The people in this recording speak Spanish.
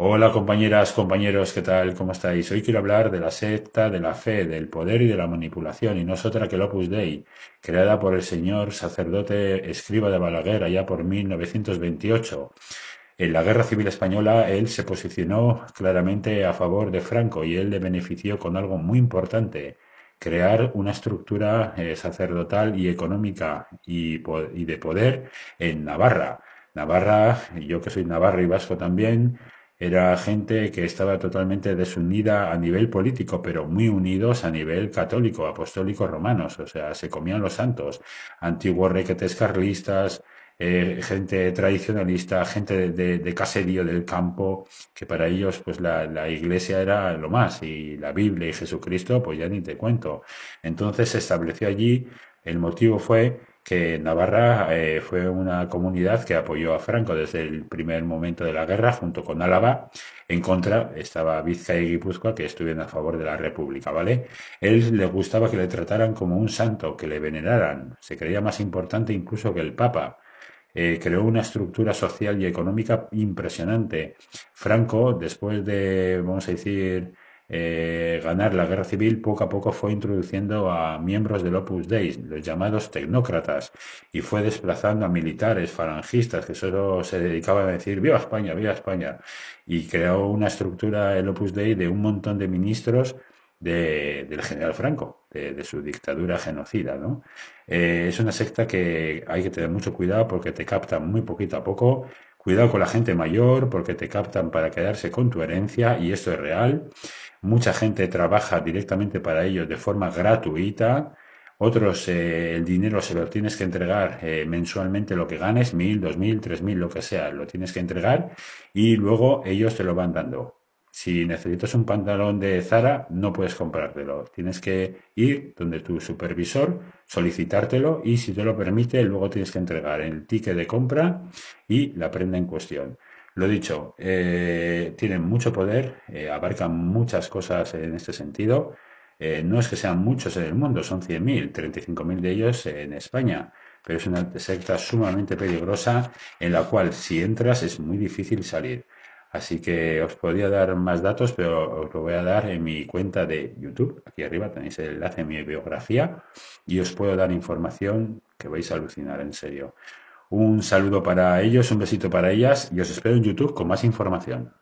Hola compañeras, compañeros, ¿qué tal? ¿Cómo estáis? Hoy quiero hablar de la secta, de la fe, del poder y de la manipulación, y no es otra que el Opus Dei, creada por el señor sacerdote escriba de Balaguer allá por 1928. En la Guerra Civil Española él se posicionó claramente a favor de Franco y él le benefició con algo muy importante, crear una estructura eh, sacerdotal y económica y, y de poder en Navarra. Navarra, yo que soy navarro y vasco también, era gente que estaba totalmente desunida a nivel político, pero muy unidos a nivel católico, apostólico, romanos. O sea, se comían los santos, antiguos requetes carlistas, eh, gente tradicionalista, gente de, caserío del campo, que para ellos pues la, la, iglesia era lo más y la Biblia y Jesucristo pues ya ni te cuento. Entonces se estableció allí, el motivo fue que Navarra eh, fue una comunidad que apoyó a Franco desde el primer momento de la guerra, junto con Álava. En contra estaba Vizca y Guipúzcoa, que estuvieron a favor de la República, ¿vale? Él le gustaba que le trataran como un santo, que le veneraran. Se creía más importante incluso que el Papa. Eh, creó una estructura social y económica impresionante. Franco, después de, vamos a decir, eh, ganar la guerra civil, poco a poco fue introduciendo a miembros del Opus Dei, los llamados tecnócratas, y fue desplazando a militares, falangistas, que solo se dedicaban a decir viva España, viva España, y creó una estructura el Opus Dei de un montón de ministros del general Franco, de, su dictadura genocida. Eh, es una secta que hay que tener mucho cuidado porque te capta muy poquito a poco, Cuidado con la gente mayor porque te captan para quedarse con tu herencia y esto es real. Mucha gente trabaja directamente para ellos de forma gratuita. Otros eh, el dinero se lo tienes que entregar eh, mensualmente lo que ganes, mil, dos mil, tres mil, lo que sea, lo tienes que entregar y luego ellos te lo van dando si necesitas un pantalón de Zara, no puedes comprártelo. Tienes que ir donde tu supervisor, solicitártelo y si te lo permite, luego tienes que entregar el ticket de compra y la prenda en cuestión. Lo dicho, eh, tienen mucho poder, eh, abarcan muchas cosas en este sentido. Eh, no es que sean muchos en el mundo, son 100.000, 35.000 de ellos en España, pero es una secta sumamente peligrosa en la cual si entras es muy difícil salir. Así que os podría dar más datos, pero os lo voy a dar en mi cuenta de YouTube. Aquí arriba tenéis el enlace a mi biografía y os puedo dar información que vais a alucinar, en serio. Un saludo para ellos, un besito para ellas y os espero en YouTube con más información.